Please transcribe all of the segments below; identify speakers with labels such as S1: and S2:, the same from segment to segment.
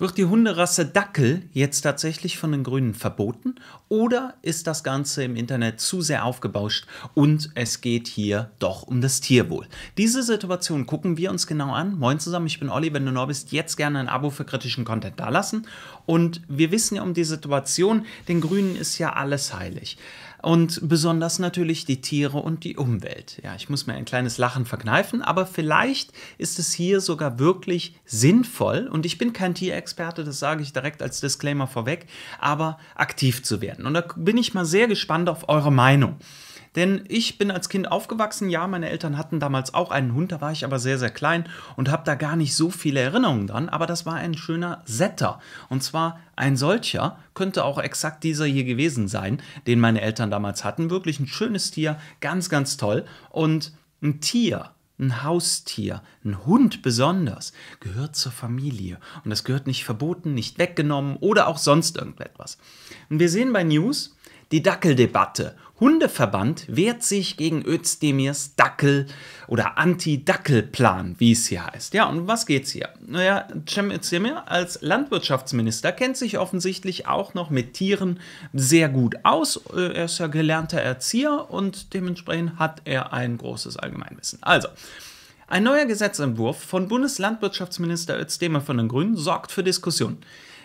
S1: Wird die Hunderasse Dackel jetzt tatsächlich von den Grünen verboten oder ist das Ganze im Internet zu sehr aufgebauscht und es geht hier doch um das Tierwohl? Diese Situation gucken wir uns genau an. Moin zusammen, ich bin Olli. Wenn du neu bist, jetzt gerne ein Abo für kritischen Content dalassen. Und wir wissen ja um die Situation, den Grünen ist ja alles heilig und besonders natürlich die Tiere und die Umwelt. Ja, ich muss mir ein kleines Lachen verkneifen, aber vielleicht ist es hier sogar wirklich sinnvoll und ich bin kein Tierexperte, das sage ich direkt als Disclaimer vorweg, aber aktiv zu werden. Und da bin ich mal sehr gespannt auf eure Meinung. Denn ich bin als Kind aufgewachsen, ja, meine Eltern hatten damals auch einen Hund, da war ich aber sehr, sehr klein und habe da gar nicht so viele Erinnerungen dran, aber das war ein schöner Setter. Und zwar ein solcher könnte auch exakt dieser hier gewesen sein, den meine Eltern damals hatten. Wirklich ein schönes Tier, ganz, ganz toll. Und ein Tier, ein Haustier, ein Hund besonders, gehört zur Familie. Und das gehört nicht verboten, nicht weggenommen oder auch sonst irgendetwas. Und wir sehen bei News, die Dackeldebatte. Hundeverband wehrt sich gegen Özdemirs Dackel- oder Anti-Dackel-Plan, wie es hier heißt. Ja, und was geht's hier? Naja, Cem Özdemir als Landwirtschaftsminister kennt sich offensichtlich auch noch mit Tieren sehr gut aus. Äh, er ist ja gelernter Erzieher und dementsprechend hat er ein großes Allgemeinwissen. Also, ein neuer Gesetzentwurf von Bundeslandwirtschaftsminister Özdemir von den Grünen sorgt für Diskussionen.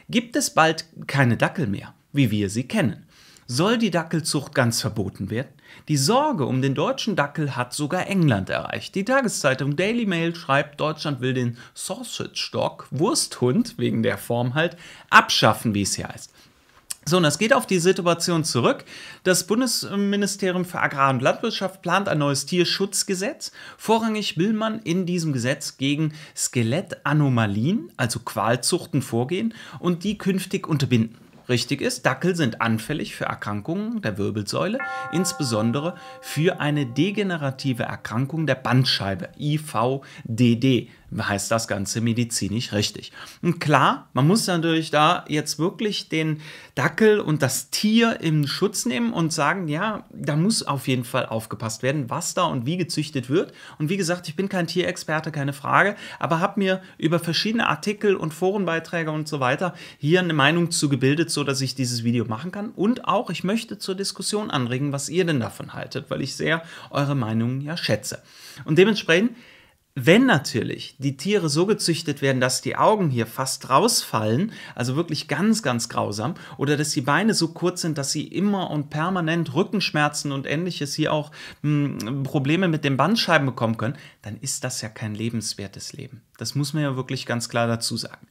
S1: Gibt es bald keine Dackel mehr, wie wir sie kennen? soll die Dackelzucht ganz verboten werden? Die Sorge um den deutschen Dackel hat sogar England erreicht. Die Tageszeitung Daily Mail schreibt, Deutschland will den Sausage Dog, Wursthund, wegen der Form halt, abschaffen, wie es hier heißt. So, und das geht auf die Situation zurück. Das Bundesministerium für Agrar und Landwirtschaft plant ein neues Tierschutzgesetz. Vorrangig will man in diesem Gesetz gegen Skelettanomalien, also Qualzuchten, vorgehen und die künftig unterbinden. Richtig ist, Dackel sind anfällig für Erkrankungen der Wirbelsäule, insbesondere für eine degenerative Erkrankung der Bandscheibe, IVDD heißt das Ganze medizinisch richtig. Und klar, man muss natürlich da jetzt wirklich den Dackel und das Tier in Schutz nehmen und sagen, ja, da muss auf jeden Fall aufgepasst werden, was da und wie gezüchtet wird. Und wie gesagt, ich bin kein Tierexperte, keine Frage, aber habe mir über verschiedene Artikel und Forenbeiträge und so weiter hier eine Meinung zu gebildet, so ich dieses Video machen kann. Und auch, ich möchte zur Diskussion anregen, was ihr denn davon haltet, weil ich sehr eure Meinungen ja schätze. Und dementsprechend wenn natürlich die Tiere so gezüchtet werden, dass die Augen hier fast rausfallen, also wirklich ganz, ganz grausam, oder dass die Beine so kurz sind, dass sie immer und permanent Rückenschmerzen und ähnliches hier auch mh, hm, Probleme mit den Bandscheiben bekommen können, dann ist das ja kein lebenswertes Leben. Das muss man ja wirklich ganz klar dazu sagen.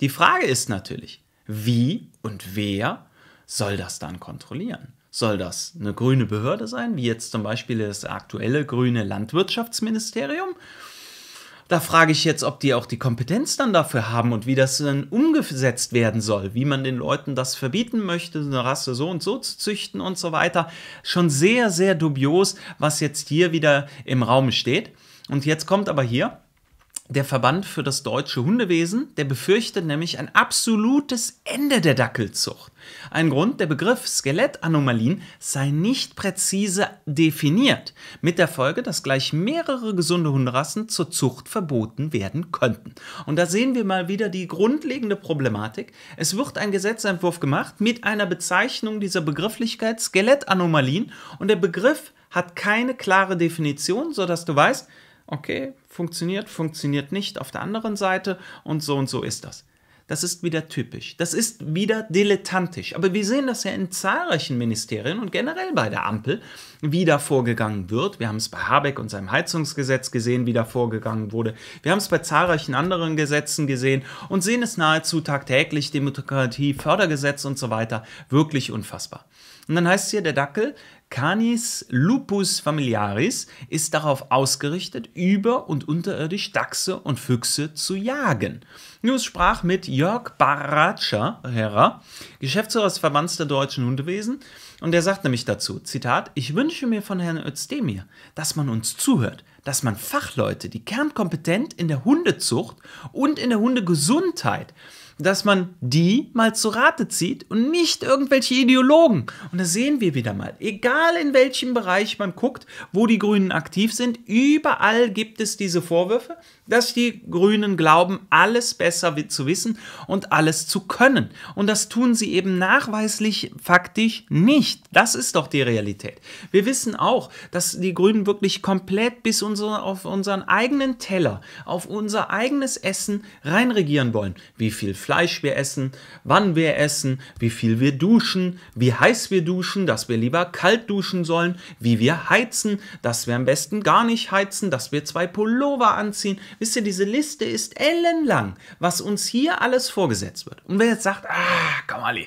S1: Die Frage ist natürlich, wie und wer soll das dann kontrollieren? Soll das eine grüne Behörde sein, wie jetzt zum Beispiel das aktuelle grüne Landwirtschaftsministerium? Da frage ich jetzt, ob die auch die Kompetenz dann dafür haben und wie das dann umgesetzt werden soll, wie man den Leuten das verbieten möchte, eine Rasse so und so zu züchten und so weiter. Schon sehr, sehr dubios, was jetzt hier wieder im Raum steht. Und jetzt kommt aber hier der Verband für das deutsche Hundewesen, der befürchtet nämlich ein absolutes Ende der Dackelzucht. Ein Grund, der Begriff Skelettanomalien sei nicht präzise definiert, mit der Folge, dass gleich mehrere gesunde Hunderassen zur Zucht verboten werden könnten. Und da sehen wir mal wieder die grundlegende Problematik. Es wird ein Gesetzentwurf gemacht mit einer Bezeichnung dieser Begrifflichkeit Skelettanomalien und der Begriff hat keine klare Definition, sodass du weißt, okay, funktioniert, funktioniert nicht auf der anderen Seite und so und so ist das. Das ist wieder typisch. Das ist wieder dilettantisch. Aber wir sehen das ja in zahlreichen Ministerien und generell bei der Ampel, wie da vorgegangen wird. Wir haben es bei Habeck und seinem Heizungsgesetz gesehen, wie da vorgegangen wurde. Wir haben es bei zahlreichen anderen Gesetzen gesehen und sehen es nahezu tagtäglich, Demokratie, Fördergesetz und so weiter. Wirklich unfassbar. Und dann heißt es hier, der Dackel Canis lupus familiaris ist darauf ausgerichtet, über- und unterirdisch Dachse und Füchse zu jagen. News sprach mit Jörg Baratscher, Geschäftsführer des Verbands der deutschen Hundewesen, und er sagt nämlich dazu, Zitat, ich wünsche mir von Herrn Özdemir, dass man uns zuhört, dass man Fachleute, die kernkompetent in der Hundezucht und in der Hundegesundheit dass man die mal zu Rate zieht und nicht irgendwelche Ideologen. Und da sehen wir wieder mal. Egal in welchem Bereich man guckt, wo die Grünen aktiv sind, überall gibt es diese Vorwürfe, dass die Grünen glauben, alles besser zu wissen und alles zu können. Und das tun sie eben nachweislich faktisch nicht. Das ist doch die Realität. Wir wissen auch, dass die Grünen wirklich komplett bis unser, auf unseren eigenen Teller, auf unser eigenes Essen reinregieren wollen. Wie viel Fleisch Fleisch wir essen, wann wir essen, wie viel wir duschen, wie heiß wir duschen, dass wir lieber kalt duschen sollen, wie wir heizen, dass wir am besten gar nicht heizen, dass wir zwei Pullover anziehen. Wisst ihr, diese Liste ist ellenlang, was uns hier alles vorgesetzt wird. Und wer jetzt sagt, ah, Kamali,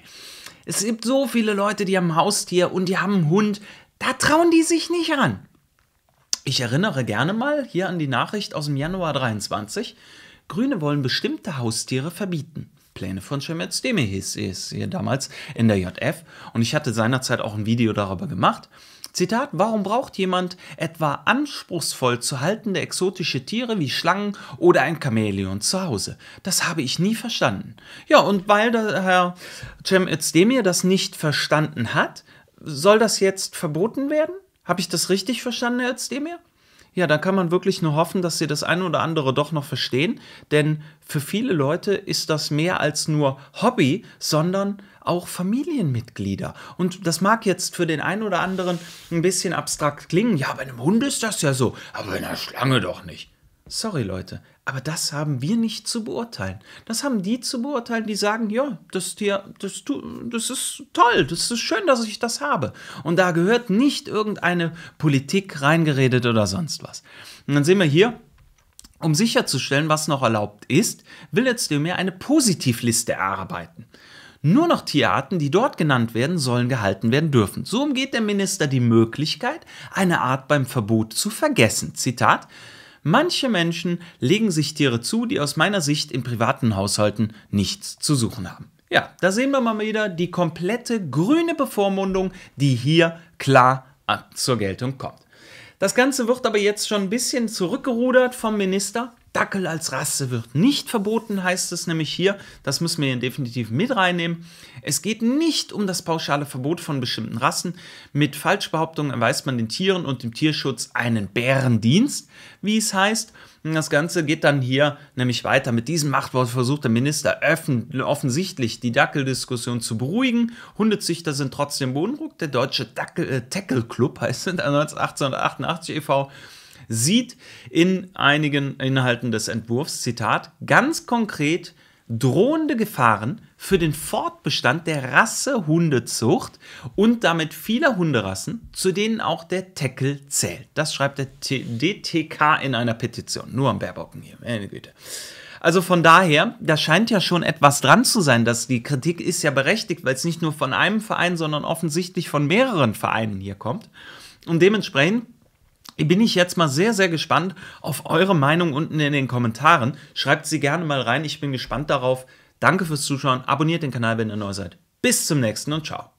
S1: es gibt so viele Leute, die haben ein Haustier und die haben einen Hund, da trauen die sich nicht ran. Ich erinnere gerne mal hier an die Nachricht aus dem Januar 23. Grüne wollen bestimmte Haustiere verbieten. Pläne von Shemetz Demir hieß es hier damals in der JF und ich hatte seinerzeit auch ein Video darüber gemacht. Zitat, warum braucht jemand etwa anspruchsvoll zu haltende exotische Tiere wie Schlangen oder ein Chamäleon zu Hause? Das habe ich nie verstanden. Ja, und weil der Herr Cem Özdemir das nicht verstanden hat, soll das jetzt verboten werden? Habe ich das richtig verstanden, Herr Özdemir? Ja, dann kann man wirklich nur hoffen, dass sie das eine oder andere doch noch verstehen, denn für viele Leute ist das mehr als nur Hobby, sondern auch Familienmitglieder. Und das mag jetzt für den einen oder anderen ein bisschen abstrakt klingen. Ja, bei einem Hund ist das ja so, aber bei einer Schlange doch nicht. Sorry Leute, aber das haben wir nicht zu beurteilen. Das haben die zu beurteilen, die sagen, ja, das Tier, das, das ist toll, das ist schön, dass ich das habe. Und da gehört nicht irgendeine Politik reingeredet oder sonst was. Und dann sehen wir hier, um sicherzustellen, was noch erlaubt ist, will jetzt mehr eine Positivliste erarbeiten. Nur noch Tierarten, die dort genannt werden, sollen gehalten werden dürfen. So umgeht der Minister die Möglichkeit, eine Art beim Verbot zu vergessen. Zitat, Manche Menschen legen sich Tiere zu, die aus meiner Sicht in privaten Haushalten nichts zu suchen haben. Ja, da sehen wir mal wieder die komplette grüne Bevormundung, die hier klar zur Geltung kommt. Das Ganze wird aber jetzt schon ein bisschen zurückgerudert vom Minister. Dackel als Rasse wird nicht verboten, heißt es nämlich hier. Das müssen wir hier definitiv mit reinnehmen. Es geht nicht um das pauschale Verbot von bestimmten Rassen. Mit Falschbehauptungen erweist man den Tieren und dem Tierschutz einen Bärendienst, wie es heißt. das Ganze geht dann hier nämlich weiter. Mit diesem Machtwort versucht der Minister offensichtlich die Dackeldiskussion zu beruhigen. Hundezüchter sind trotzdem beunruhigt. Der deutsche Dackel, äh, Tackle Club heißt es 1888 e.V sieht in einigen Inhalten des Entwurfs, Zitat, ganz konkret drohende Gefahren für den Fortbestand der Rasse Hundezucht und damit vieler Hunderassen, zu denen auch der Teckel zählt. Das schreibt der DTK in einer Petition. Nur am Baerbocken hier, meine Güte. Also von daher, da scheint ja schon etwas dran zu sein, dass die Kritik ist ja berechtigt, weil es nicht nur von einem Verein, sondern offensichtlich von mehreren Vereinen hier kommt. Und dementsprechend bin ich jetzt mal sehr, sehr gespannt auf eure Meinung unten in den Kommentaren. Schreibt sie gerne mal rein. Ich bin gespannt darauf. Danke fürs Zuschauen. Abonniert den Kanal, wenn ihr neu seid. Bis zum nächsten und ciao.